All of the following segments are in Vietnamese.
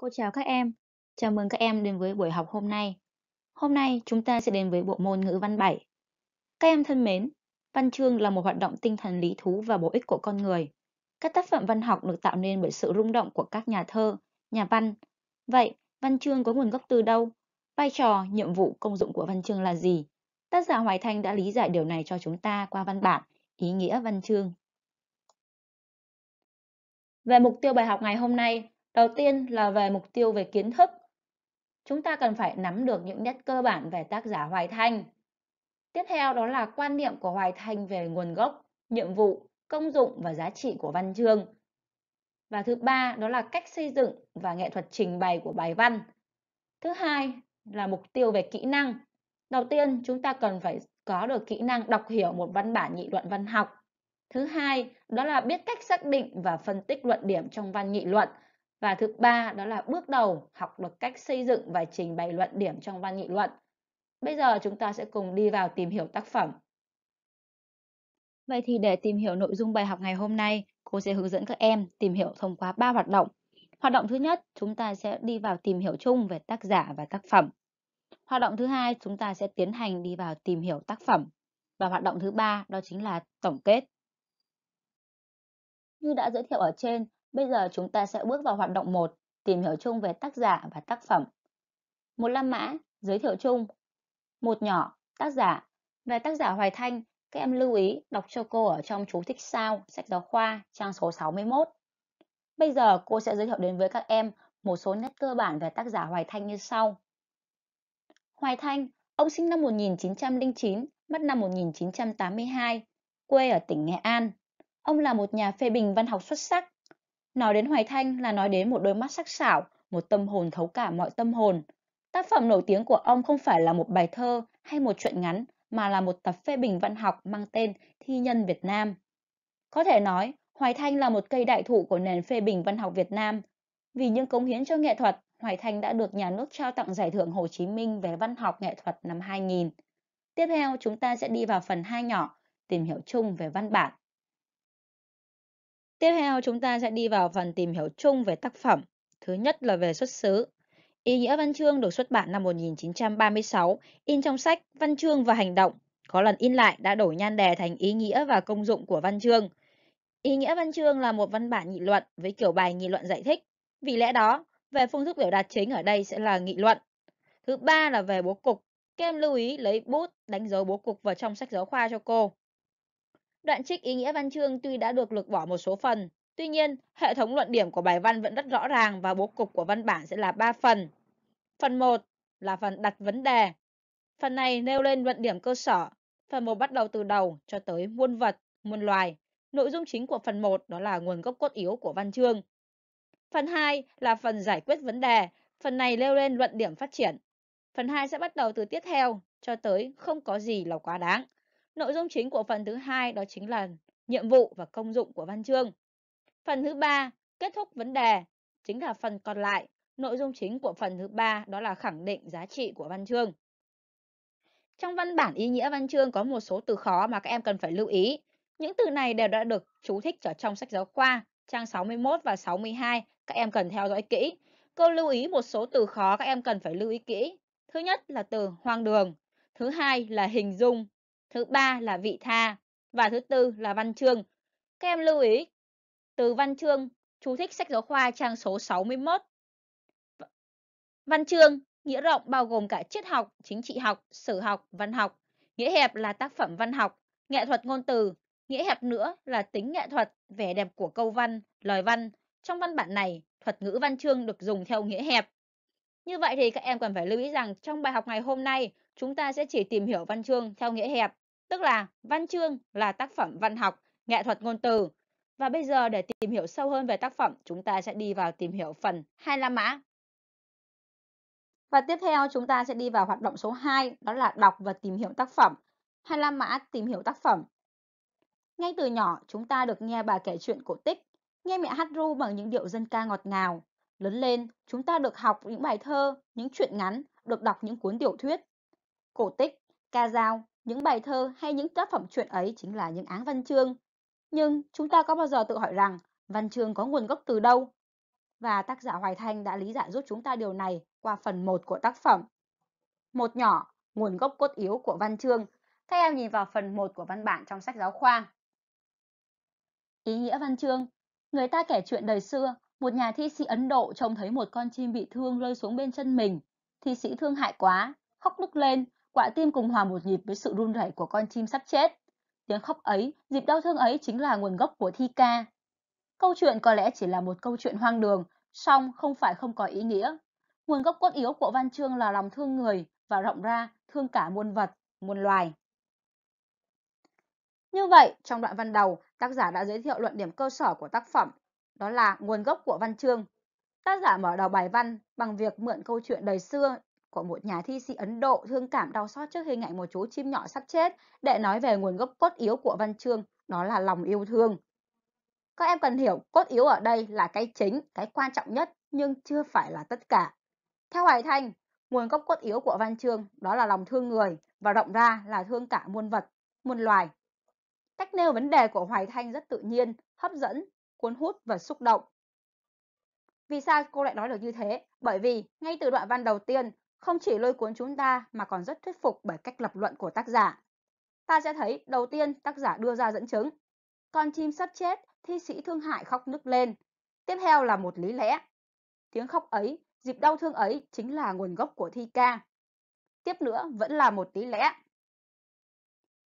Cô chào các em, chào mừng các em đến với buổi học hôm nay. Hôm nay chúng ta sẽ đến với bộ môn ngữ văn 7. Các em thân mến, văn chương là một hoạt động tinh thần lý thú và bổ ích của con người. Các tác phẩm văn học được tạo nên bởi sự rung động của các nhà thơ, nhà văn. Vậy, văn chương có nguồn gốc từ đâu? Vai trò, nhiệm vụ, công dụng của văn chương là gì? Tác giả Hoài Thanh đã lý giải điều này cho chúng ta qua văn bản, ý nghĩa văn chương. Về mục tiêu bài học ngày hôm nay, Đầu tiên là về mục tiêu về kiến thức. Chúng ta cần phải nắm được những nét cơ bản về tác giả Hoài Thanh. Tiếp theo đó là quan niệm của Hoài Thanh về nguồn gốc, nhiệm vụ, công dụng và giá trị của văn chương. Và thứ ba đó là cách xây dựng và nghệ thuật trình bày của bài văn. Thứ hai là mục tiêu về kỹ năng. Đầu tiên chúng ta cần phải có được kỹ năng đọc hiểu một văn bản nghị luận văn học. Thứ hai đó là biết cách xác định và phân tích luận điểm trong văn nghị luận và thứ ba đó là bước đầu học được cách xây dựng và trình bày luận điểm trong văn nghị luận. Bây giờ chúng ta sẽ cùng đi vào tìm hiểu tác phẩm. Vậy thì để tìm hiểu nội dung bài học ngày hôm nay, cô sẽ hướng dẫn các em tìm hiểu thông qua 3 hoạt động. Hoạt động thứ nhất, chúng ta sẽ đi vào tìm hiểu chung về tác giả và tác phẩm. Hoạt động thứ hai, chúng ta sẽ tiến hành đi vào tìm hiểu tác phẩm. Và hoạt động thứ ba đó chính là tổng kết. Như đã giới thiệu ở trên, Bây giờ chúng ta sẽ bước vào hoạt động 1, tìm hiểu chung về tác giả và tác phẩm. Một la mã, giới thiệu chung. Một nhỏ, tác giả. Về tác giả Hoài Thanh, các em lưu ý đọc cho cô ở trong chú thích sao, sách giáo khoa, trang số 61. Bây giờ cô sẽ giới thiệu đến với các em một số nét cơ bản về tác giả Hoài Thanh như sau. Hoài Thanh, ông sinh năm 1909, mất năm 1982, quê ở tỉnh Nghệ An. Ông là một nhà phê bình văn học xuất sắc, Nói đến Hoài Thanh là nói đến một đôi mắt sắc sảo, một tâm hồn thấu cả mọi tâm hồn. Tác phẩm nổi tiếng của ông không phải là một bài thơ hay một truyện ngắn, mà là một tập phê bình văn học mang tên Thi nhân Việt Nam. Có thể nói, Hoài Thanh là một cây đại thụ của nền phê bình văn học Việt Nam. Vì những cống hiến cho nghệ thuật, Hoài Thanh đã được nhà nước trao tặng giải thưởng Hồ Chí Minh về văn học nghệ thuật năm 2000. Tiếp theo, chúng ta sẽ đi vào phần 2 nhỏ, tìm hiểu chung về văn bản. Tiếp theo chúng ta sẽ đi vào phần tìm hiểu chung về tác phẩm. Thứ nhất là về xuất xứ. Ý nghĩa văn chương được xuất bản năm 1936, in trong sách Văn chương và hành động. Có lần in lại đã đổi nhan đề thành ý nghĩa và công dụng của văn chương. Ý nghĩa văn chương là một văn bản nghị luận với kiểu bài nghị luận giải thích. Vì lẽ đó, về phương thức biểu đạt chính ở đây sẽ là nghị luận. Thứ ba là về bố cục. Các em lưu ý lấy bút đánh dấu bố cục vào trong sách giáo khoa cho cô. Đoạn trích ý nghĩa văn chương tuy đã được lược bỏ một số phần, tuy nhiên hệ thống luận điểm của bài văn vẫn rất rõ ràng và bố cục của văn bản sẽ là 3 phần. Phần 1 là phần đặt vấn đề. Phần này nêu lên luận điểm cơ sở. Phần 1 bắt đầu từ đầu cho tới muôn vật, muôn loài. Nội dung chính của phần 1 đó là nguồn gốc cốt yếu của văn chương. Phần 2 là phần giải quyết vấn đề. Phần này nêu lên luận điểm phát triển. Phần 2 sẽ bắt đầu từ tiếp theo cho tới không có gì là quá đáng. Nội dung chính của phần thứ hai đó chính là nhiệm vụ và công dụng của văn chương. Phần thứ ba kết thúc vấn đề chính là phần còn lại. Nội dung chính của phần thứ ba đó là khẳng định giá trị của văn chương. Trong văn bản ý nghĩa văn chương có một số từ khó mà các em cần phải lưu ý. Những từ này đều đã được chú thích ở trong sách giáo khoa, trang 61 và 62, các em cần theo dõi kỹ. Câu lưu ý một số từ khó các em cần phải lưu ý kỹ. Thứ nhất là từ hoang đường, thứ hai là hình dung, thứ ba là vị tha và thứ tư là văn chương. Các em lưu ý từ văn chương, chú thích sách giáo khoa trang số 61. Văn chương nghĩa rộng bao gồm cả triết học, chính trị học, sử học, văn học. Nghĩa hẹp là tác phẩm văn học, nghệ thuật ngôn từ. Nghĩa hẹp nữa là tính nghệ thuật, vẻ đẹp của câu văn, lời văn. Trong văn bản này, thuật ngữ văn chương được dùng theo nghĩa hẹp. Như vậy thì các em cần phải lưu ý rằng trong bài học ngày hôm nay, chúng ta sẽ chỉ tìm hiểu văn chương theo nghĩa hẹp, tức là văn chương là tác phẩm văn học, nghệ thuật ngôn từ. Và bây giờ để tìm hiểu sâu hơn về tác phẩm, chúng ta sẽ đi vào tìm hiểu phần 25 mã. Và tiếp theo chúng ta sẽ đi vào hoạt động số 2, đó là đọc và tìm hiểu tác phẩm. 25 mã tìm hiểu tác phẩm. Ngay từ nhỏ, chúng ta được nghe bà kể chuyện cổ tích, nghe mẹ hát ru bằng những điệu dân ca ngọt ngào. Lớn lên, chúng ta được học những bài thơ, những chuyện ngắn, được đọc những cuốn tiểu thuyết, cổ tích, ca dao, những bài thơ hay những tác phẩm truyện ấy chính là những áng văn chương. Nhưng chúng ta có bao giờ tự hỏi rằng văn chương có nguồn gốc từ đâu? Và tác giả Hoài Thanh đã lý giải giúp chúng ta điều này qua phần 1 của tác phẩm. Một nhỏ, nguồn gốc cốt yếu của văn chương. Các em nhìn vào phần 1 của văn bản trong sách giáo khoa. Ý nghĩa văn chương Người ta kể chuyện đời xưa, một nhà thi sĩ Ấn Độ trông thấy một con chim bị thương rơi xuống bên chân mình. Thi sĩ thương hại quá, khóc nức lên, quạ tim cùng hòa một nhịp với sự run rẩy của con chim sắp chết. Tiếng khóc ấy, dịp đau thương ấy chính là nguồn gốc của thi ca. Câu chuyện có lẽ chỉ là một câu chuyện hoang đường, song không phải không có ý nghĩa. Nguồn gốc cốt yếu của văn chương là lòng thương người và rộng ra thương cả muôn vật, muôn loài. Như vậy, trong đoạn văn đầu, tác giả đã giới thiệu luận điểm cơ sở của tác phẩm, đó là nguồn gốc của văn chương. Tác giả mở đầu bài văn bằng việc mượn câu chuyện đời xưa của một nhà thi sĩ Ấn Độ thương cảm đau xót trước hình ảnh một chú chim nhỏ sắp chết để nói về nguồn gốc cốt yếu của văn chương, đó là lòng yêu thương. Các em cần hiểu cốt yếu ở đây là cái chính, cái quan trọng nhất nhưng chưa phải là tất cả. Theo Hoài Thanh, nguồn gốc cốt yếu của văn chương đó là lòng thương người và rộng ra là thương cả muôn vật, muôn loài. Cách nêu vấn đề của Hoài Thanh rất tự nhiên, hấp dẫn, cuốn hút và xúc động. Vì sao cô lại nói được như thế? Bởi vì ngay từ đoạn văn đầu tiên, không chỉ lôi cuốn chúng ta mà còn rất thuyết phục bởi cách lập luận của tác giả. Ta sẽ thấy đầu tiên tác giả đưa ra dẫn chứng. Con chim sắp chết, thi sĩ thương hại khóc nức lên. Tiếp theo là một lý lẽ. Tiếng khóc ấy, dịp đau thương ấy chính là nguồn gốc của thi ca. Tiếp nữa vẫn là một lý lẽ.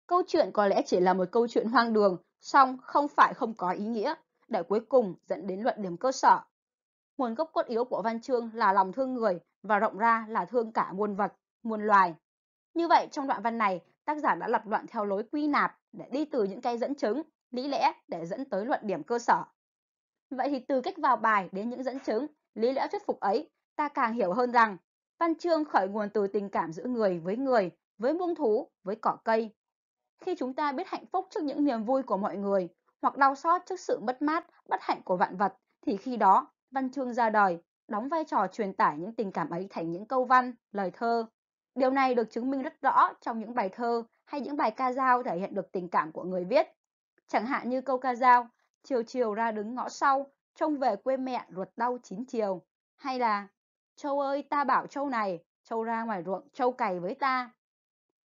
Câu chuyện có lẽ chỉ là một câu chuyện hoang đường, song không phải không có ý nghĩa, để cuối cùng dẫn đến luận điểm cơ sở. Nguồn gốc cốt yếu của văn chương là lòng thương người và rộng ra là thương cả muôn vật, muôn loài. Như vậy trong đoạn văn này, tác giả đã lập luận theo lối quy nạp để đi từ những cái dẫn chứng, lý lẽ để dẫn tới luận điểm cơ sở. Vậy thì từ cách vào bài đến những dẫn chứng, lý lẽ thuyết phục ấy, ta càng hiểu hơn rằng văn chương khởi nguồn từ tình cảm giữa người với người, với muông thú, với cỏ cây. Khi chúng ta biết hạnh phúc trước những niềm vui của mọi người, hoặc đau xót trước sự mất mát, bất hạnh của vạn vật, thì khi đó văn chương ra đời đóng vai trò truyền tải những tình cảm ấy thành những câu văn, lời thơ. Điều này được chứng minh rất rõ trong những bài thơ hay những bài ca dao thể hiện được tình cảm của người viết. Chẳng hạn như câu ca dao, chiều chiều ra đứng ngõ sau, trông về quê mẹ ruột đau chín chiều. Hay là, châu ơi ta bảo châu này, châu ra ngoài ruộng, châu cày với ta.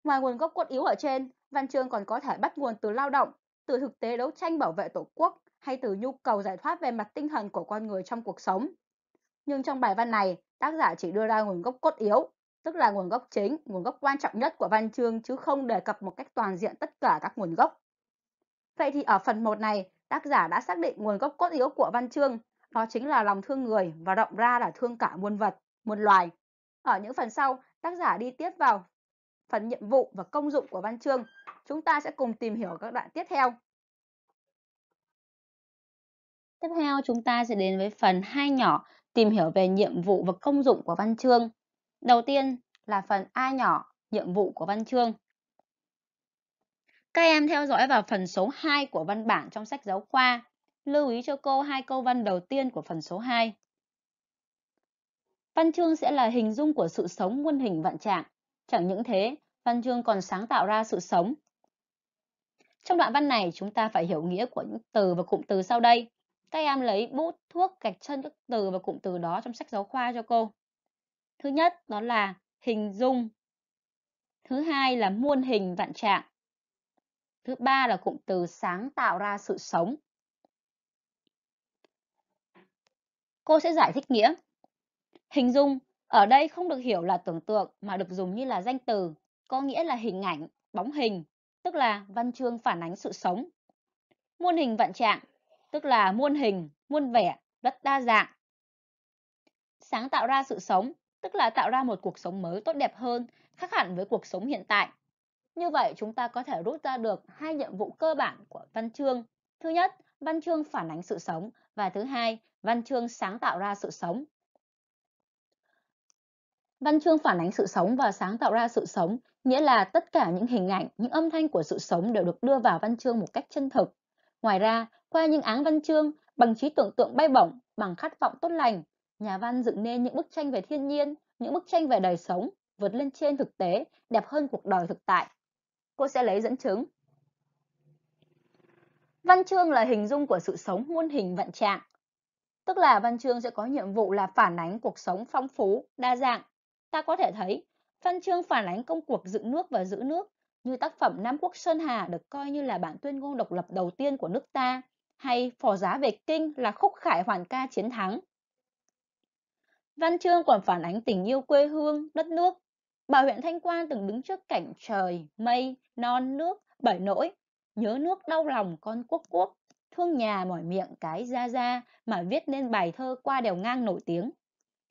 Ngoài nguồn gốc cốt yếu ở trên, văn chương còn có thể bắt nguồn từ lao động, từ thực tế đấu tranh bảo vệ tổ quốc hay từ nhu cầu giải thoát về mặt tinh thần của con người trong cuộc sống nhưng trong bài văn này tác giả chỉ đưa ra nguồn gốc cốt yếu tức là nguồn gốc chính nguồn gốc quan trọng nhất của văn chương chứ không đề cập một cách toàn diện tất cả các nguồn gốc vậy thì ở phần 1 này tác giả đã xác định nguồn gốc cốt yếu của văn chương đó chính là lòng thương người và rộng ra là thương cả muôn vật muôn loài ở những phần sau tác giả đi tiếp vào phần nhiệm vụ và công dụng của văn chương chúng ta sẽ cùng tìm hiểu các đoạn tiếp theo Tiếp theo chúng ta sẽ đến với phần hai nhỏ tìm hiểu về nhiệm vụ và công dụng của văn chương. Đầu tiên là phần A nhỏ, nhiệm vụ của văn chương. Các em theo dõi vào phần số 2 của văn bản trong sách giáo khoa. Lưu ý cho cô hai câu văn đầu tiên của phần số 2. Văn chương sẽ là hình dung của sự sống muôn hình vạn trạng. Chẳng những thế, văn chương còn sáng tạo ra sự sống. Trong đoạn văn này, chúng ta phải hiểu nghĩa của những từ và cụm từ sau đây. Các em lấy bút, thuốc, gạch chân các từ và cụm từ đó trong sách giáo khoa cho cô. Thứ nhất đó là hình dung. Thứ hai là muôn hình vạn trạng. Thứ ba là cụm từ sáng tạo ra sự sống. Cô sẽ giải thích nghĩa. Hình dung ở đây không được hiểu là tưởng tượng mà được dùng như là danh từ, có nghĩa là hình ảnh, bóng hình, tức là văn chương phản ánh sự sống. Muôn hình vạn trạng tức là muôn hình, muôn vẻ, rất đa dạng. Sáng tạo ra sự sống, tức là tạo ra một cuộc sống mới tốt đẹp hơn, khác hẳn với cuộc sống hiện tại. Như vậy chúng ta có thể rút ra được hai nhiệm vụ cơ bản của văn chương. Thứ nhất, văn chương phản ánh sự sống và thứ hai, văn chương sáng tạo ra sự sống. Văn chương phản ánh sự sống và sáng tạo ra sự sống, nghĩa là tất cả những hình ảnh, những âm thanh của sự sống đều được đưa vào văn chương một cách chân thực. Ngoài ra, qua những áng văn chương, bằng trí tưởng tượng bay bổng, bằng khát vọng tốt lành, nhà văn dựng nên những bức tranh về thiên nhiên, những bức tranh về đời sống, vượt lên trên thực tế, đẹp hơn cuộc đời thực tại. Cô sẽ lấy dẫn chứng. Văn chương là hình dung của sự sống muôn hình vạn trạng. Tức là văn chương sẽ có nhiệm vụ là phản ánh cuộc sống phong phú, đa dạng. Ta có thể thấy, văn chương phản ánh công cuộc dựng nước và giữ nước, như tác phẩm Nam Quốc Sơn Hà được coi như là bản tuyên ngôn độc lập đầu tiên của nước ta, hay Phò giá về kinh là khúc khải hoàn ca chiến thắng. Văn chương còn phản ánh tình yêu quê hương, đất nước. Bà huyện Thanh Quan từng đứng trước cảnh trời, mây, non nước, bởi nỗi, nhớ nước đau lòng con quốc quốc, thương nhà mỏi miệng cái ra ra mà viết nên bài thơ qua đèo ngang nổi tiếng.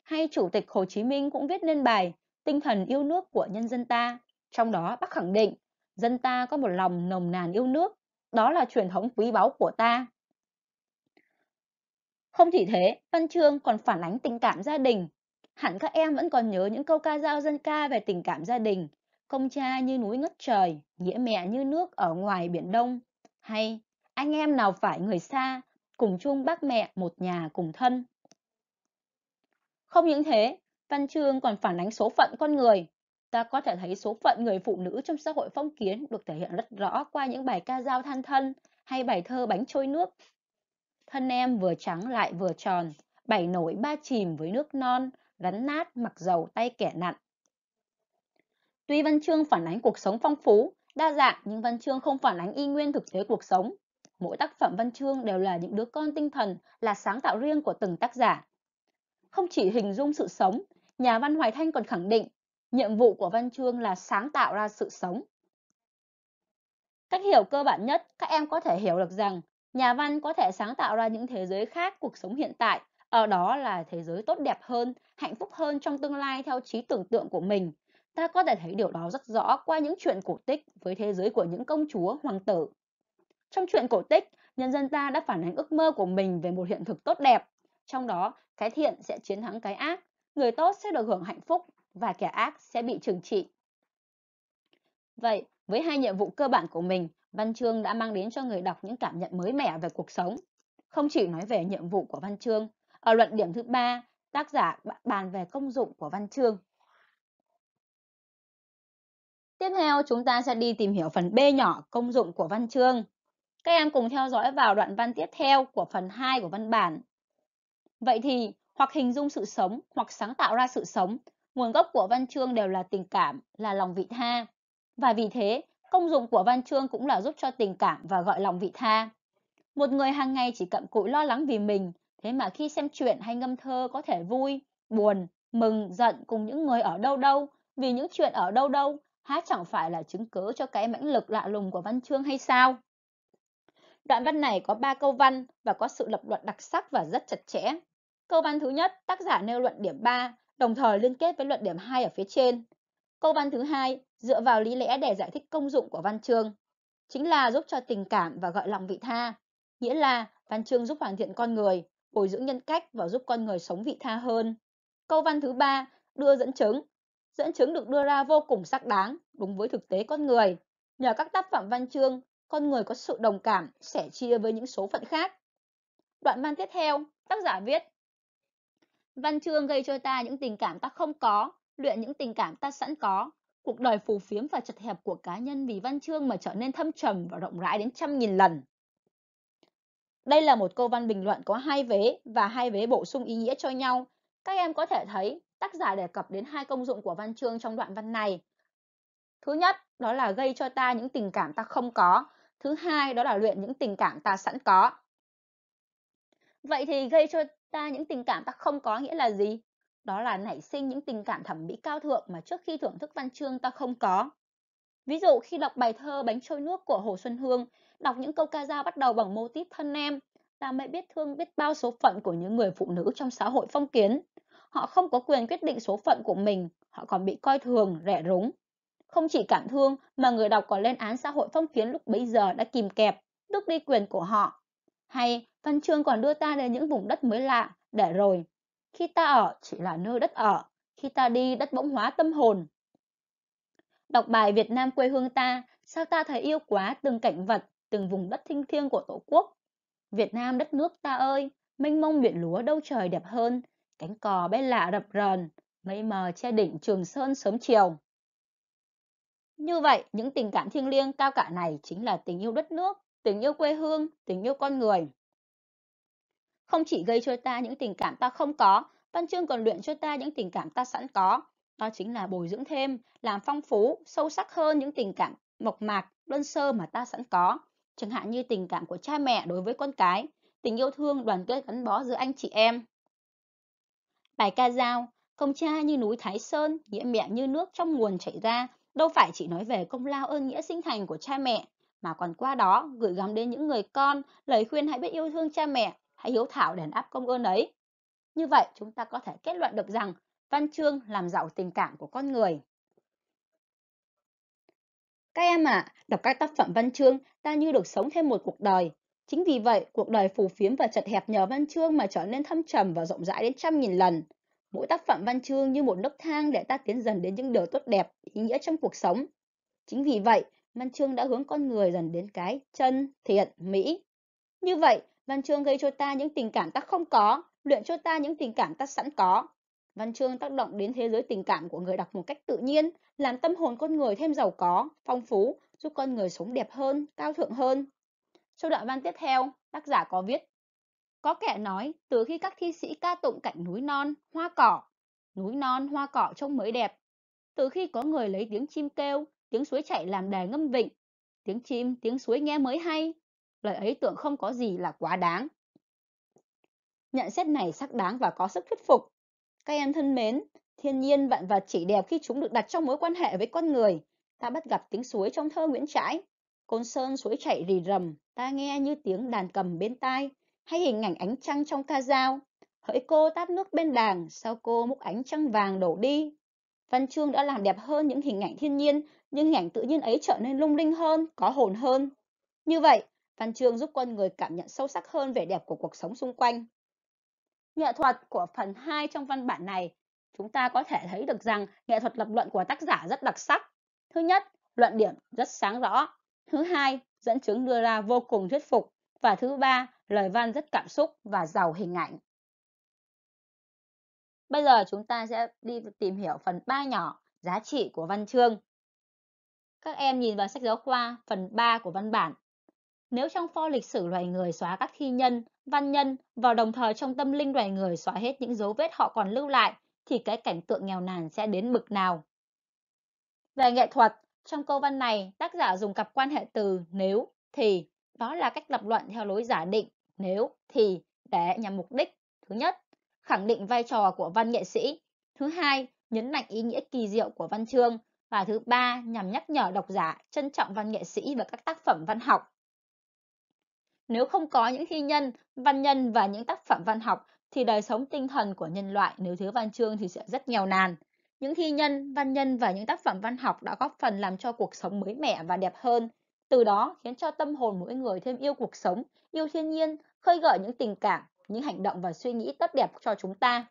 Hay Chủ tịch Hồ Chí Minh cũng viết nên bài Tinh thần yêu nước của nhân dân ta. Trong đó bác khẳng định, dân ta có một lòng nồng nàn yêu nước, đó là truyền thống quý báu của ta. Không chỉ thế, văn chương còn phản ánh tình cảm gia đình. Hẳn các em vẫn còn nhớ những câu ca dao dân ca về tình cảm gia đình. Công cha như núi ngất trời, nghĩa mẹ như nước ở ngoài biển đông. Hay, anh em nào phải người xa, cùng chung bác mẹ một nhà cùng thân. Không những thế, văn chương còn phản ánh số phận con người. Ta có thể thấy số phận người phụ nữ trong xã hội phong kiến được thể hiện rất rõ qua những bài ca dao than thân hay bài thơ bánh trôi nước Thân em vừa trắng lại vừa tròn, bảy nổi ba chìm với nước non, rắn nát mặc dầu tay kẻ nặn. Tuy văn chương phản ánh cuộc sống phong phú, đa dạng nhưng văn chương không phản ánh y nguyên thực tế cuộc sống. Mỗi tác phẩm văn chương đều là những đứa con tinh thần, là sáng tạo riêng của từng tác giả. Không chỉ hình dung sự sống, nhà văn Hoài Thanh còn khẳng định nhiệm vụ của văn chương là sáng tạo ra sự sống. Cách hiểu cơ bản nhất, các em có thể hiểu được rằng nhà văn có thể sáng tạo ra những thế giới khác cuộc sống hiện tại ở đó là thế giới tốt đẹp hơn hạnh phúc hơn trong tương lai theo trí tưởng tượng của mình ta có thể thấy điều đó rất rõ qua những chuyện cổ tích với thế giới của những công chúa hoàng tử trong chuyện cổ tích nhân dân ta đã phản ánh ước mơ của mình về một hiện thực tốt đẹp trong đó cái thiện sẽ chiến thắng cái ác người tốt sẽ được hưởng hạnh phúc và kẻ ác sẽ bị trừng trị vậy với hai nhiệm vụ cơ bản của mình Văn chương đã mang đến cho người đọc những cảm nhận mới mẻ về cuộc sống. Không chỉ nói về nhiệm vụ của văn chương, ở luận điểm thứ ba, tác giả bàn về công dụng của văn chương. Tiếp theo, chúng ta sẽ đi tìm hiểu phần B nhỏ công dụng của văn chương. Các em cùng theo dõi vào đoạn văn tiếp theo của phần 2 của văn bản. Vậy thì, hoặc hình dung sự sống, hoặc sáng tạo ra sự sống, nguồn gốc của văn chương đều là tình cảm, là lòng vị tha. Và vì thế, Công dụng của văn chương cũng là giúp cho tình cảm và gọi lòng vị tha. Một người hàng ngày chỉ cặm cụi lo lắng vì mình, thế mà khi xem chuyện hay ngâm thơ có thể vui, buồn, mừng, giận cùng những người ở đâu đâu, vì những chuyện ở đâu đâu, há chẳng phải là chứng cứ cho cái mãnh lực lạ lùng của văn chương hay sao? Đoạn văn này có 3 câu văn và có sự lập luận đặc sắc và rất chặt chẽ. Câu văn thứ nhất, tác giả nêu luận điểm 3, đồng thời liên kết với luận điểm 2 ở phía trên. Câu văn thứ hai, dựa vào lý lẽ để giải thích công dụng của văn chương, chính là giúp cho tình cảm và gọi lòng vị tha, nghĩa là văn chương giúp hoàn thiện con người, bồi dưỡng nhân cách và giúp con người sống vị tha hơn. Câu văn thứ ba đưa dẫn chứng. Dẫn chứng được đưa ra vô cùng sắc đáng, đúng với thực tế con người. Nhờ các tác phẩm văn chương, con người có sự đồng cảm, sẻ chia với những số phận khác. Đoạn văn tiếp theo, tác giả viết. Văn chương gây cho ta những tình cảm ta không có, luyện những tình cảm ta sẵn có, Cuộc đời phù phiếm và chật hẹp của cá nhân vì văn chương mà trở nên thâm trầm và rộng rãi đến trăm nghìn lần. Đây là một câu văn bình luận có hai vế và hai vế bổ sung ý nghĩa cho nhau. Các em có thể thấy tác giả đề cập đến hai công dụng của văn chương trong đoạn văn này. Thứ nhất, đó là gây cho ta những tình cảm ta không có. Thứ hai, đó là luyện những tình cảm ta sẵn có. Vậy thì gây cho ta những tình cảm ta không có nghĩa là gì? đó là nảy sinh những tình cảm thẩm mỹ cao thượng mà trước khi thưởng thức văn chương ta không có. Ví dụ khi đọc bài thơ Bánh trôi nước của Hồ Xuân Hương, đọc những câu ca dao bắt đầu bằng mô típ thân em, ta mới biết thương biết bao số phận của những người phụ nữ trong xã hội phong kiến. Họ không có quyền quyết định số phận của mình, họ còn bị coi thường, rẻ rúng. Không chỉ cảm thương mà người đọc còn lên án xã hội phong kiến lúc bấy giờ đã kìm kẹp, tước đi quyền của họ. Hay văn chương còn đưa ta đến những vùng đất mới lạ, để rồi khi ta ở chỉ là nơi đất ở, khi ta đi đất bỗng hóa tâm hồn. Đọc bài Việt Nam quê hương ta, sao ta thấy yêu quá từng cảnh vật, từng vùng đất thinh thiêng của Tổ quốc. Việt Nam đất nước ta ơi, mênh mông biển lúa đâu trời đẹp hơn, cánh cò bé lạ rập rờn, mây mờ che đỉnh Trường Sơn sớm chiều. Như vậy, những tình cảm thiêng liêng cao cả này chính là tình yêu đất nước, tình yêu quê hương, tình yêu con người không chỉ gây cho ta những tình cảm ta không có, văn chương còn luyện cho ta những tình cảm ta sẵn có. Đó chính là bồi dưỡng thêm, làm phong phú, sâu sắc hơn những tình cảm mộc mạc, đơn sơ mà ta sẵn có. Chẳng hạn như tình cảm của cha mẹ đối với con cái, tình yêu thương đoàn kết gắn bó giữa anh chị em. Bài ca dao, công cha như núi Thái Sơn, nghĩa mẹ như nước trong nguồn chảy ra, đâu phải chỉ nói về công lao ơn nghĩa sinh thành của cha mẹ, mà còn qua đó gửi gắm đến những người con lời khuyên hãy biết yêu thương cha mẹ, hiếu thảo đền áp công ơn ấy. Như vậy, chúng ta có thể kết luận được rằng văn chương làm giàu tình cảm của con người. Các em ạ, à, đọc các tác phẩm văn chương, ta như được sống thêm một cuộc đời. Chính vì vậy, cuộc đời phù phiếm và chật hẹp nhờ văn chương mà trở nên thâm trầm và rộng rãi đến trăm nghìn lần. Mỗi tác phẩm văn chương như một nấc thang để ta tiến dần đến những điều tốt đẹp, ý nghĩa trong cuộc sống. Chính vì vậy, văn chương đã hướng con người dần đến cái chân, thiện, mỹ. Như vậy, Văn chương gây cho ta những tình cảm ta không có, luyện cho ta những tình cảm ta sẵn có. Văn chương tác động đến thế giới tình cảm của người đọc một cách tự nhiên, làm tâm hồn con người thêm giàu có, phong phú, giúp con người sống đẹp hơn, cao thượng hơn. Trong đoạn văn tiếp theo, tác giả có viết Có kẻ nói, từ khi các thi sĩ ca tụng cảnh núi non, hoa cỏ, núi non, hoa cỏ trông mới đẹp. Từ khi có người lấy tiếng chim kêu, tiếng suối chảy làm đài ngâm vịnh, tiếng chim, tiếng suối nghe mới hay, lời ấy tưởng không có gì là quá đáng. Nhận xét này sắc đáng và có sức thuyết phục. Các em thân mến, thiên nhiên vạn vật chỉ đẹp khi chúng được đặt trong mối quan hệ với con người. Ta bắt gặp tiếng suối trong thơ Nguyễn Trãi. Côn sơn suối chảy rì rầm, ta nghe như tiếng đàn cầm bên tai, hay hình ảnh ánh trăng trong ca dao. Hỡi cô tát nước bên đàng, sao cô múc ánh trăng vàng đổ đi. Văn chương đã làm đẹp hơn những hình ảnh thiên nhiên, nhưng hình ảnh tự nhiên ấy trở nên lung linh hơn, có hồn hơn. Như vậy, Văn chương giúp con người cảm nhận sâu sắc hơn vẻ đẹp của cuộc sống xung quanh. Nghệ thuật của phần 2 trong văn bản này, chúng ta có thể thấy được rằng nghệ thuật lập luận của tác giả rất đặc sắc. Thứ nhất, luận điểm rất sáng rõ. Thứ hai, dẫn chứng đưa ra vô cùng thuyết phục. Và thứ ba, lời văn rất cảm xúc và giàu hình ảnh. Bây giờ chúng ta sẽ đi tìm hiểu phần 3 nhỏ, giá trị của văn chương. Các em nhìn vào sách giáo khoa phần 3 của văn bản nếu trong pho lịch sử loài người xóa các thi nhân, văn nhân vào đồng thời trong tâm linh loài người xóa hết những dấu vết họ còn lưu lại, thì cái cảnh tượng nghèo nàn sẽ đến bực nào. Về nghệ thuật, trong câu văn này, tác giả dùng cặp quan hệ từ nếu, thì, đó là cách lập luận theo lối giả định, nếu, thì, để nhằm mục đích. Thứ nhất, khẳng định vai trò của văn nghệ sĩ. Thứ hai, nhấn mạnh ý nghĩa kỳ diệu của văn chương. Và thứ ba, nhằm nhắc nhở độc giả trân trọng văn nghệ sĩ và các tác phẩm văn học. Nếu không có những thi nhân, văn nhân và những tác phẩm văn học thì đời sống tinh thần của nhân loại nếu thiếu văn chương thì sẽ rất nghèo nàn. Những thi nhân, văn nhân và những tác phẩm văn học đã góp phần làm cho cuộc sống mới mẻ và đẹp hơn, từ đó khiến cho tâm hồn mỗi người thêm yêu cuộc sống, yêu thiên nhiên, khơi gợi những tình cảm, những hành động và suy nghĩ tốt đẹp cho chúng ta.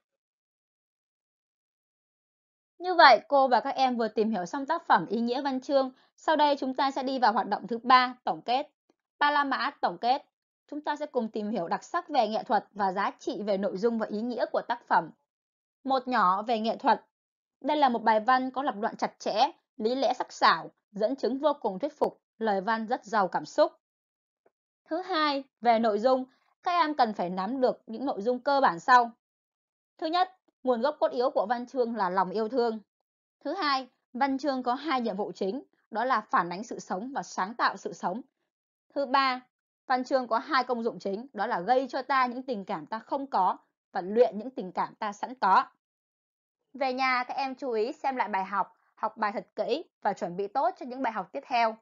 Như vậy, cô và các em vừa tìm hiểu xong tác phẩm ý nghĩa văn chương. Sau đây chúng ta sẽ đi vào hoạt động thứ ba tổng kết ba la mã tổng kết chúng ta sẽ cùng tìm hiểu đặc sắc về nghệ thuật và giá trị về nội dung và ý nghĩa của tác phẩm. Một nhỏ về nghệ thuật. Đây là một bài văn có lập luận chặt chẽ, lý lẽ sắc sảo, dẫn chứng vô cùng thuyết phục, lời văn rất giàu cảm xúc. Thứ hai, về nội dung, các em cần phải nắm được những nội dung cơ bản sau. Thứ nhất, nguồn gốc cốt yếu của văn chương là lòng yêu thương. Thứ hai, văn chương có hai nhiệm vụ chính, đó là phản ánh sự sống và sáng tạo sự sống Thứ ba, văn chương có hai công dụng chính, đó là gây cho ta những tình cảm ta không có và luyện những tình cảm ta sẵn có. Về nhà các em chú ý xem lại bài học, học bài thật kỹ và chuẩn bị tốt cho những bài học tiếp theo.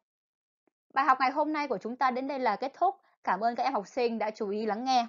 Bài học ngày hôm nay của chúng ta đến đây là kết thúc. Cảm ơn các em học sinh đã chú ý lắng nghe.